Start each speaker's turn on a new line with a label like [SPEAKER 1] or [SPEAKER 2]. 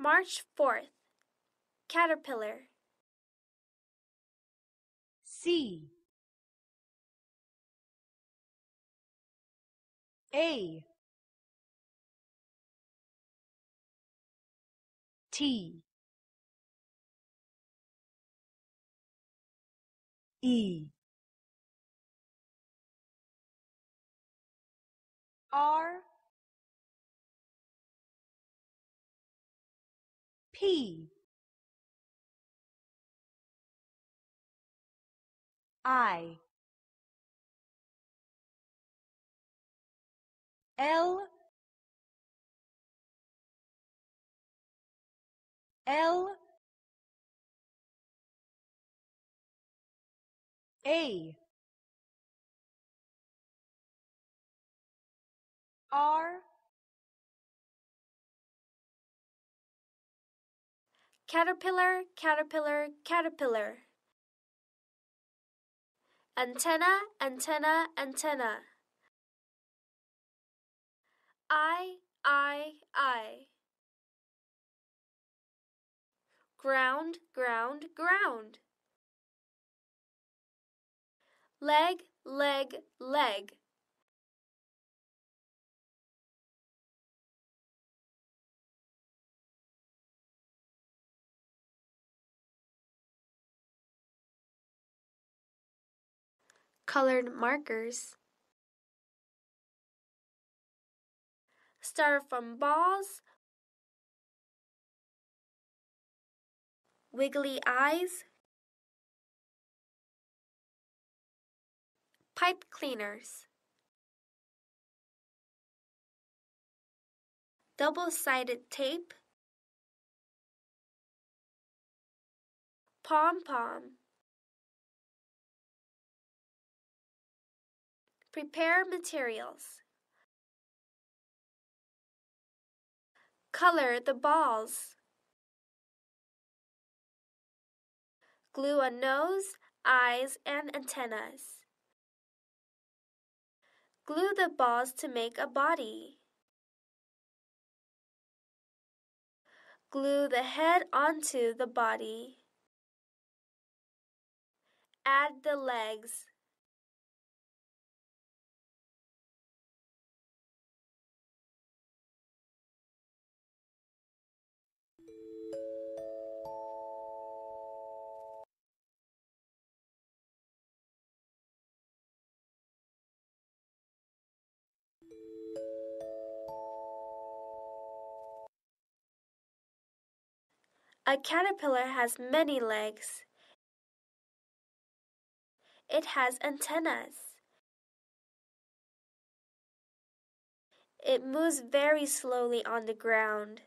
[SPEAKER 1] March 4th. Caterpillar. C. A. T. E. R. P I L L A R Caterpillar, caterpillar,
[SPEAKER 2] caterpillar. Antenna, antenna, antenna. I, I, I. Ground, ground,
[SPEAKER 1] ground. Leg, leg, leg. colored markers. star from balls, wiggly eyes, pipe cleaners, double-sided tape, pom-pom. Prepare materials. Color the balls.
[SPEAKER 2] Glue a nose, eyes, and antennas. Glue the balls to make a body. Glue the head onto the body.
[SPEAKER 1] Add the legs.
[SPEAKER 2] A caterpillar has many legs. It has antennas.
[SPEAKER 1] It moves very slowly on the ground.